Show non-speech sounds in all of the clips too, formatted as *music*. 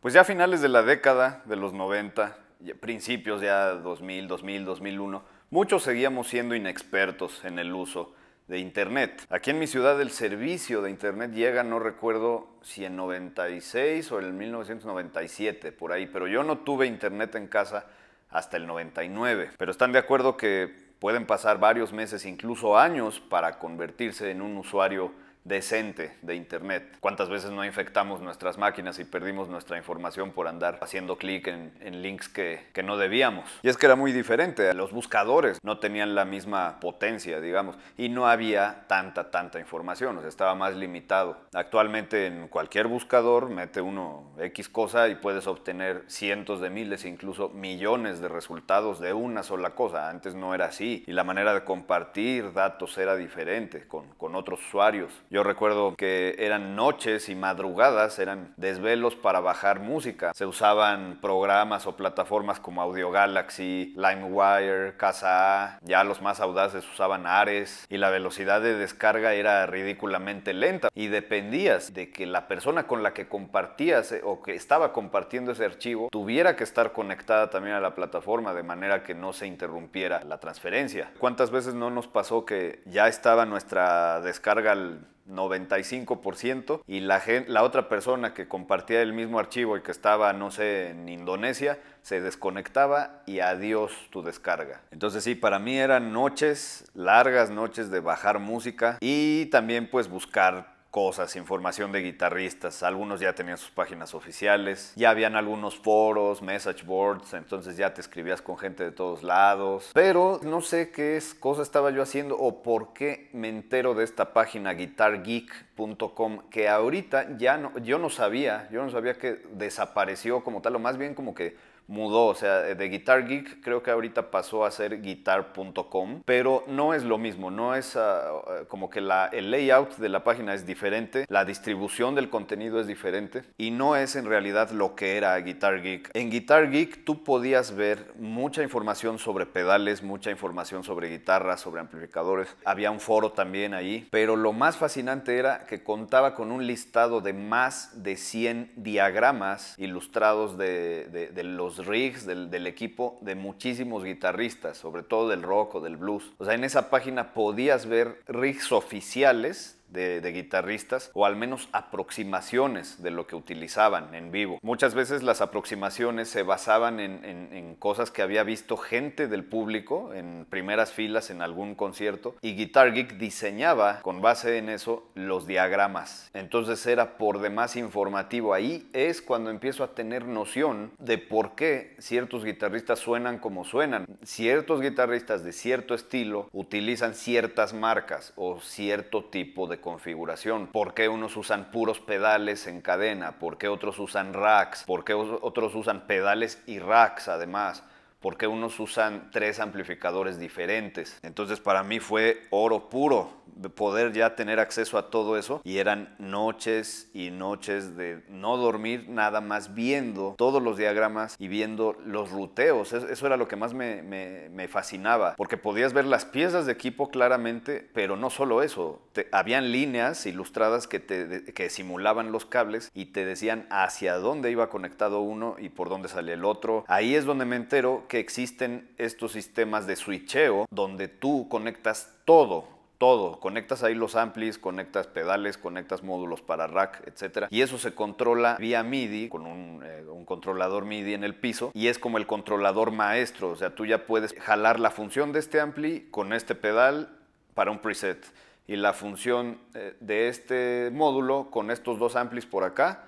Pues ya a finales de la década de los 90, principios ya 2000, 2000, 2001, muchos seguíamos siendo inexpertos en el uso de Internet. Aquí en mi ciudad el servicio de Internet llega, no recuerdo si en 96 o en 1997, por ahí, pero yo no tuve Internet en casa hasta el 99. Pero están de acuerdo que pueden pasar varios meses, incluso años, para convertirse en un usuario decente de Internet. ¿Cuántas veces no infectamos nuestras máquinas y perdimos nuestra información por andar haciendo clic en, en, links que, que no debíamos? Y es que era muy diferente. Los buscadores no tenían la misma potencia, digamos, y no había tanta, tanta información, o sea, estaba más limitado. Actualmente en cualquier buscador mete uno X cosa y puedes obtener cientos de miles, incluso millones de resultados de una sola cosa. Antes no era así y la manera de compartir datos era diferente con, con otros usuarios. Yo yo recuerdo que eran noches y madrugadas, eran desvelos para bajar música. Se usaban programas o plataformas como Audio Galaxy, LimeWire, Casa A. Ya los más audaces usaban Ares y la velocidad de descarga era ridículamente lenta y dependías de que la persona con la que compartías eh, o que estaba compartiendo ese archivo tuviera que estar conectada también a la plataforma de manera que no se interrumpiera la transferencia. ¿Cuántas veces no nos pasó que ya estaba nuestra descarga al 95% y la, la otra persona que compartía el mismo archivo y que estaba, no sé, en Indonesia, se desconectaba y adiós tu descarga. Entonces sí, para mí eran noches, largas noches de bajar música y también pues buscar cosas, información de guitarristas. Algunos ya tenían sus páginas oficiales, ya habían algunos foros, message boards, entonces ya te escribías con gente de todos lados. Pero no sé qué es, cosa estaba yo haciendo o por qué me entero de esta página guitargeek.com que ahorita ya no, yo no sabía, yo no sabía que desapareció como tal, o más bien como que mudó, o sea, de Guitar Geek creo que ahorita pasó a ser guitar.com, pero no es lo mismo, no es ah, como que la, el layout de la página es diferente, la distribución del contenido es diferente y no es en realidad lo que era Guitar Geek. En Guitar Geek tú podías ver mucha información sobre pedales, mucha información sobre guitarras, sobre amplificadores, había un foro también ahí, pero lo más fascinante era que contaba con un listado de más de 100 diagramas ilustrados de, de los rigs del, del, equipo de muchísimos guitarristas, sobre todo del rock o del blues. O sea, en esa página podías ver rigs oficiales de, guitarristas o al menos aproximaciones de lo que utilizaban en vivo. Muchas veces las aproximaciones se basaban en, en cosas que había visto gente del público en primeras filas en algún concierto y Guitar Geek diseñaba con base en eso los diagramas. Entonces era por demás informativo. Ahí es cuando empiezo a tener noción de por qué ciertos guitarristas suenan como suenan. Ciertos guitarristas de cierto estilo utilizan ciertas marcas o cierto tipo de configuración, por qué unos usan puros pedales en cadena, por qué otros usan racks, por qué otros usan pedales y racks además porque unos usan tres amplificadores diferentes. Entonces para mí fue oro puro poder ya tener acceso a todo eso y eran noches y noches de no dormir nada más viendo todos los diagramas y viendo los ruteos. Eso era lo que más me, fascinaba porque podías ver las piezas de equipo claramente, pero no solo eso. habían líneas ilustradas que, te, simulaban los cables y te decían hacia dónde iba conectado uno y por dónde sale el otro. Ahí es donde me entero que existen estos sistemas de switcheo donde tú conectas todo todo. Conectas ahí los amplis, conectas pedales, conectas módulos para rack, etc. Y eso se controla vía MIDI con eh, un, controlador MIDI en el piso y es como el controlador maestro. O sea, tú ya puedes jalar la función de este ampli con este pedal para un preset y la función eh, de este módulo con estos dos amplis por acá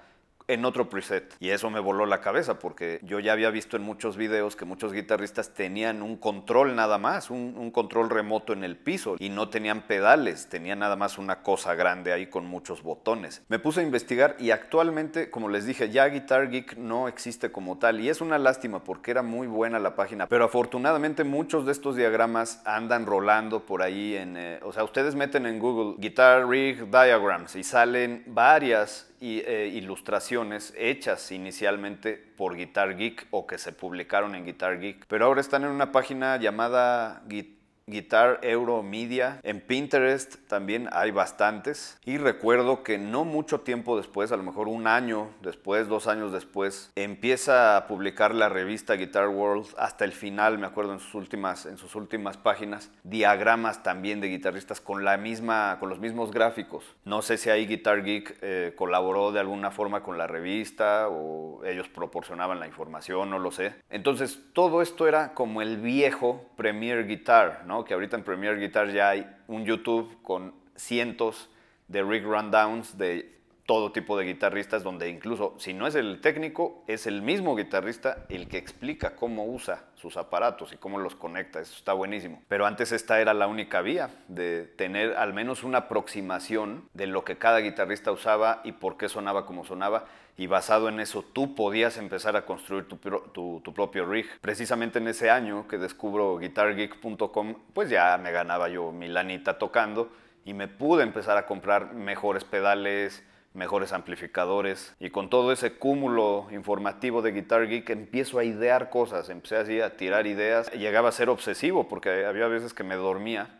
en otro preset. Y eso me voló la cabeza porque yo ya había visto en muchos videos que muchos guitarristas tenían un control nada más, un, control remoto en el piso y no tenían pedales, tenían nada más una cosa grande ahí con muchos botones. Me puse a investigar y actualmente, como les dije, ya Guitar Geek no existe como tal y es una lástima porque era muy buena la página, pero afortunadamente muchos de estos diagramas andan rolando por ahí en, eh, o sea, ustedes meten en Google Guitar Rig Diagrams y salen varias eh, ilustraciones hechas inicialmente por Guitar Geek o que se publicaron en Guitar Geek, pero ahora están en una página llamada Guitar Guitar Euro Media. En Pinterest también hay bastantes. Y recuerdo que no mucho tiempo después, a lo mejor un año después, dos años después, empieza a publicar la revista Guitar World hasta el final, me acuerdo en sus últimas, en sus últimas páginas, diagramas también de guitarristas con, la misma, con los mismos gráficos. No sé si ahí Guitar Geek eh, colaboró de alguna forma con la revista o ellos proporcionaban la información, no lo sé. Entonces todo esto era como el viejo Premier Guitar, ¿no? Que ahorita en Premiere Guitar ya hay un YouTube con cientos de rig rundowns de todo tipo de guitarristas, donde incluso si no es el técnico, es el mismo guitarrista el que explica cómo usa sus aparatos y cómo los conecta. Eso está buenísimo. Pero antes esta era la única vía de tener al menos una aproximación de lo que cada guitarrista usaba y por qué sonaba como sonaba y basado en eso tú podías empezar a construir tu, propio rig. Precisamente en ese año que descubro guitargeek.com, pues ya me ganaba yo mi lanita tocando y me pude empezar a comprar mejores pedales, mejores amplificadores y con todo ese cúmulo informativo de Guitar Geek empiezo a idear cosas, empecé así a tirar ideas, llegaba a ser obsesivo porque había veces que me dormía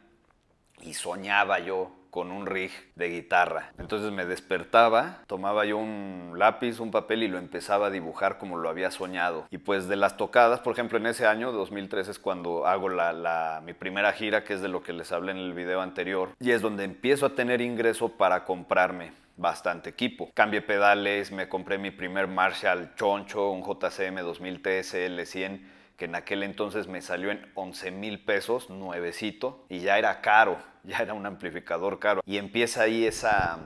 y soñaba yo con un rig de guitarra. Entonces me despertaba, tomaba yo un lápiz, un papel y lo empezaba a dibujar como lo había soñado. Y pues de las tocadas, por ejemplo, en ese año, 2003, es cuando hago la, mi primera gira, que es de lo que les hablé en el video anterior, y es donde empiezo a tener ingreso para comprarme bastante equipo. Cambié pedales, me compré mi primer Marshall Choncho, un JCM 2000 TSL 100 que en aquel entonces me salió en 11 mil pesos, nuevecito, y ya era caro, *laughs* ya era un amplificador caro. Y empieza ahí esa,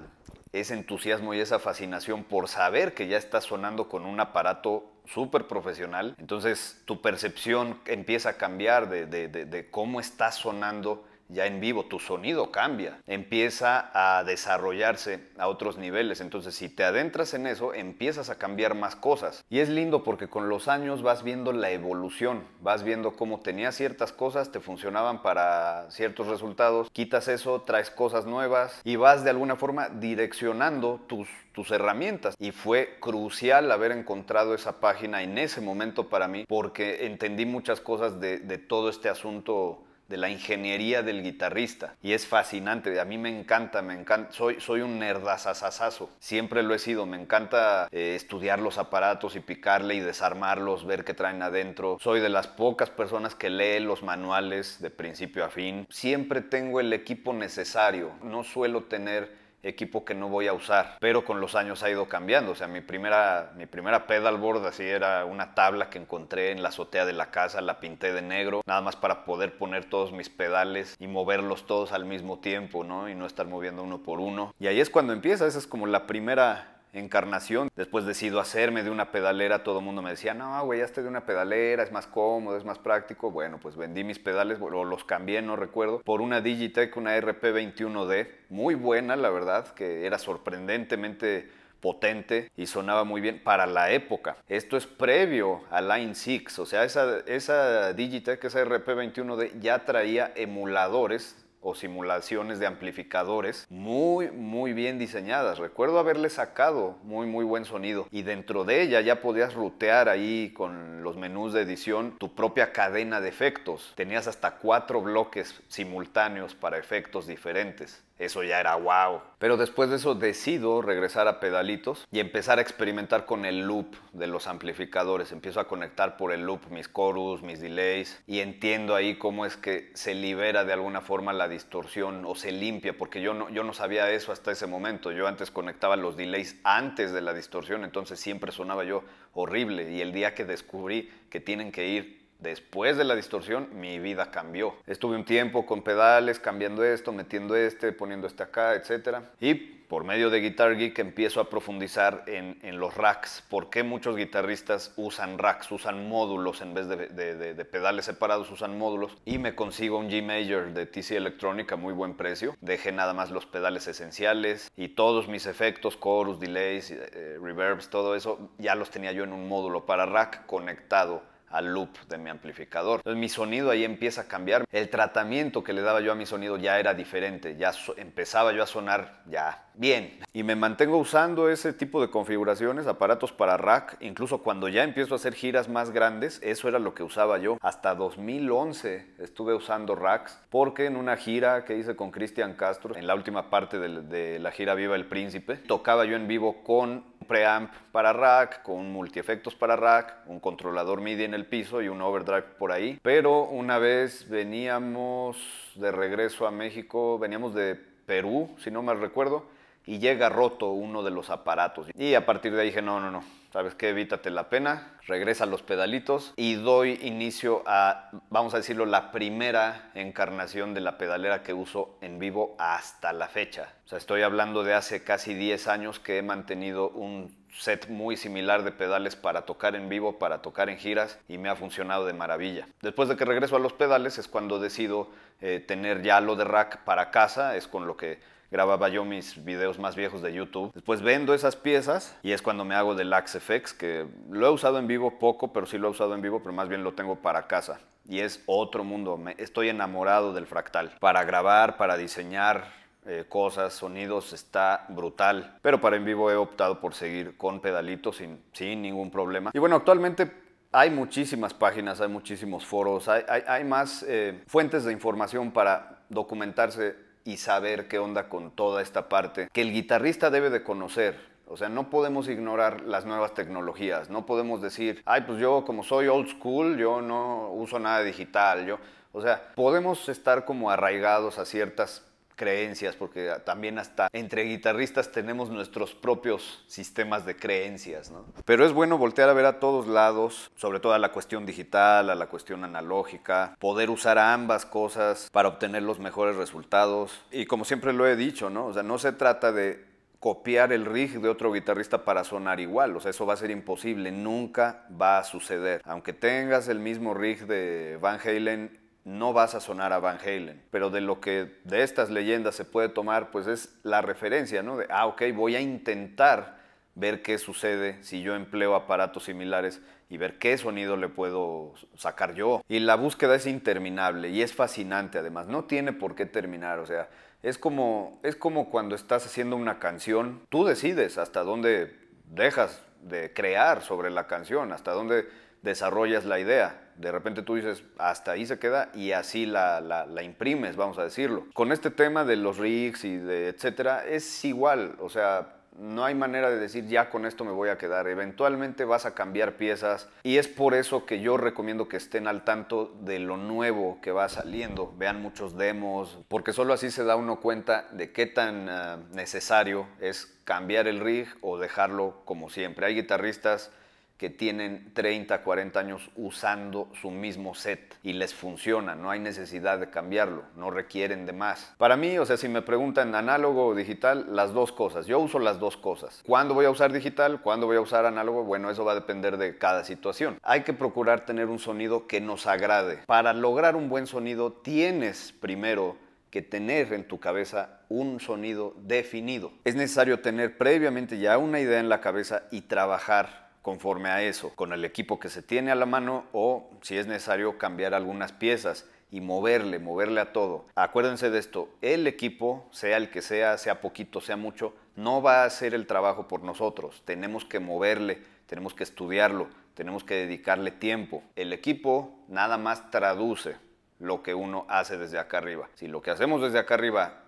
ese entusiasmo y esa fascinación por saber que ya estás sonando con un aparato súper profesional. Entonces tu percepción empieza a cambiar de, de cómo está sonando ya en vivo, tu sonido cambia, empieza a desarrollarse a otros niveles. Entonces, si te adentras en eso, empiezas a cambiar más cosas. Y es lindo porque con los años vas viendo la evolución, vas viendo cómo tenías ciertas cosas, te funcionaban para ciertos resultados, quitas eso, traes cosas nuevas y vas de alguna forma direccionando tus, tus herramientas. Y fue crucial haber encontrado esa página en ese momento para mí porque entendí muchas cosas de, de todo este asunto de la ingeniería del guitarrista. Y es fascinante, a mí me encanta, me encanta, soy, soy un nerdazazazazo, siempre lo he sido, me encanta eh, estudiar los aparatos y picarle y desarmarlos, ver qué traen adentro. Soy de las pocas personas que lee los manuales de principio a fin. Siempre tengo el equipo necesario, no suelo tener equipo que no voy a usar, pero con los años ha ido cambiando. O sea, mi primera, mi primera pedalboard así era una tabla que encontré en la azotea de la casa, la pinté de negro, nada más para poder poner todos mis pedales y moverlos todos al mismo tiempo, ¿no? Y no estar moviendo uno por uno. Y ahí es cuando empieza, esa es como la primera encarnación. Después decido hacerme de una pedalera, todo el mundo me decía, no, güey, hazte de una pedalera, es más cómodo, es más práctico. Bueno, pues vendí mis pedales, o los cambié, no recuerdo, por una Digitech, una RP21D, muy buena, la verdad, que era sorprendentemente potente y sonaba muy bien para la época. Esto es previo a Line 6, o sea, esa, esa Digitech, esa RP21D ya traía emuladores o simulaciones de amplificadores muy, muy bien diseñadas. Recuerdo haberle sacado muy, muy buen sonido y dentro de ella ya podías rutear ahí con los menús de edición tu propia cadena de efectos. Tenías hasta cuatro bloques simultáneos para efectos diferentes. Eso ya era wow. Pero después de eso decido regresar a pedalitos y empezar a experimentar con el loop de los amplificadores. Empiezo a conectar por el loop mis chorus, mis delays y entiendo ahí cómo es que se libera de alguna forma la distorsión o se limpia, porque yo no, yo no sabía eso hasta ese momento. Yo antes conectaba los delays antes de la distorsión, entonces siempre sonaba yo horrible y el día que descubrí que tienen que ir Después de la distorsión, mi vida cambió. Estuve un tiempo con pedales, cambiando esto, metiendo este, poniendo este acá, etc. Y por medio de Guitar Geek empiezo a profundizar en, los racks. ¿Por qué muchos guitarristas usan racks, usan módulos en vez de, pedales separados, usan módulos? Y me consigo un G Major de TC Electrónica, muy buen precio. Dejé nada más los pedales esenciales y todos mis efectos, chorus, delays, eh, reverbs, todo eso, ya los tenía yo en un módulo para rack conectado al loop de mi amplificador. Entonces mi sonido ahí empieza a cambiar. El tratamiento que le daba yo a mi sonido ya era diferente, ya empezaba yo a sonar ya bien. Y me mantengo usando ese tipo de configuraciones, aparatos para rack, incluso cuando ya empiezo a hacer giras más grandes, eso era lo que usaba yo. Hasta 2011 estuve usando racks, porque en una gira que hice con Cristian Castro, en la última parte de, la gira Viva el Príncipe, tocaba yo en vivo con preamp para rack, con multiefectos para rack, un controlador MIDI en el piso y un overdrive por ahí. Pero una vez veníamos de regreso a México, veníamos de Perú, si no mal recuerdo, y llega roto uno de los aparatos. Y a partir de ahí dije, no, no, no, ¿sabes qué? Evítate la pena, regresa a los pedalitos y doy inicio a, vamos a decirlo, la primera encarnación de la pedalera que uso en vivo hasta la fecha. O sea, estoy hablando de hace casi 10 años que he mantenido un set muy similar de pedales para tocar en vivo, para tocar en giras y me ha funcionado de maravilla. Después de que regreso a los pedales es cuando decido eh, tener ya lo de rack para casa, es con lo que grababa yo mis videos más viejos de YouTube. Después vendo esas piezas y es cuando me hago del Axe FX, que lo he usado en vivo poco, pero sí lo he usado en vivo, pero más bien lo tengo para casa. Y es otro mundo, estoy enamorado del fractal. Para grabar, para diseñar, eh, cosas, sonidos, está brutal. Pero para en vivo he optado por seguir con pedalitos sin, sin ningún problema. Y bueno, actualmente hay muchísimas páginas, hay muchísimos foros, hay, hay, más eh, fuentes de información para documentarse y saber qué onda con toda esta parte que el guitarrista debe de conocer. O sea, no podemos ignorar las nuevas tecnologías, no podemos decir, ay, pues yo como soy old school, yo no uso nada digital, yo... O sea, podemos estar como arraigados a ciertas creencias, porque también hasta entre guitarristas tenemos nuestros propios sistemas de creencias, ¿no? Pero es bueno voltear a ver a todos lados, sobre todo a la cuestión digital, a la cuestión analógica, poder usar ambas cosas para obtener los mejores resultados. Y como siempre lo he dicho, ¿no? O sea, no se trata de copiar el rig de otro guitarrista para sonar igual. O sea, eso va a ser imposible, nunca va a suceder. Aunque tengas el mismo rig de Van Halen no vas a sonar a Van Halen. Pero de lo que de estas leyendas se puede tomar, pues es la referencia, ¿no? De, ah, ok, voy a intentar ver qué sucede si yo empleo aparatos similares y ver qué sonido le puedo sacar yo. Y la búsqueda es interminable y es fascinante además, no tiene por qué terminar, o sea, es como, es como cuando estás haciendo una canción, tú decides hasta dónde dejas de crear sobre la canción, hasta dónde desarrollas la idea. De repente tú dices, hasta ahí se queda y así la, la, imprimes, vamos a decirlo. Con este tema de los rigs y de etcétera, es igual, o sea, no hay manera de decir ya con esto me voy a quedar. Eventualmente vas a cambiar piezas y es por eso que yo recomiendo que estén al tanto de lo nuevo que va saliendo. Vean muchos demos, porque solo así se da uno cuenta de qué tan ah, necesario es cambiar el rig o dejarlo como siempre. Hay guitarristas que tienen 30, 40 años usando su mismo set y les funciona, no hay necesidad de cambiarlo, no requieren de más. Para mí, o sea, si me preguntan análogo o digital, las dos cosas, yo uso las dos cosas. ¿Cuándo voy a usar digital? ¿Cuándo voy a usar análogo? Bueno, eso va a depender de cada situación. Hay que procurar tener un sonido que nos agrade. Para lograr un buen sonido tienes primero que tener en tu cabeza un sonido definido. Es necesario tener previamente ya una idea en la cabeza y trabajar conforme a eso, con el equipo que se tiene a la mano o si es necesario cambiar algunas piezas y moverle, moverle a todo. Acuérdense de esto, el equipo, sea el que sea, sea poquito, sea mucho, no va a hacer el trabajo por nosotros. Tenemos que moverle, tenemos que estudiarlo, tenemos que dedicarle tiempo. El equipo nada más traduce lo que uno hace desde acá arriba. Si lo que hacemos desde acá arriba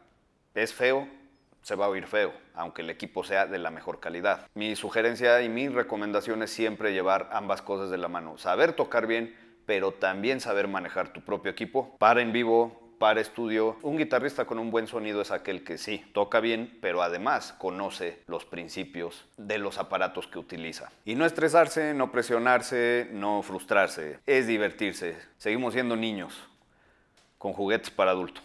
es feo, se va a oír feo, aunque el equipo sea de la mejor calidad. Mi sugerencia y mi recomendación es siempre llevar ambas cosas de la mano, saber tocar bien, pero también saber manejar tu propio equipo para en vivo, para estudio. Un guitarrista con un buen sonido es aquel que sí, toca bien, pero además conoce los principios de los aparatos que utiliza. Y no estresarse, no presionarse, no frustrarse, es divertirse. Seguimos siendo niños con juguetes para adultos.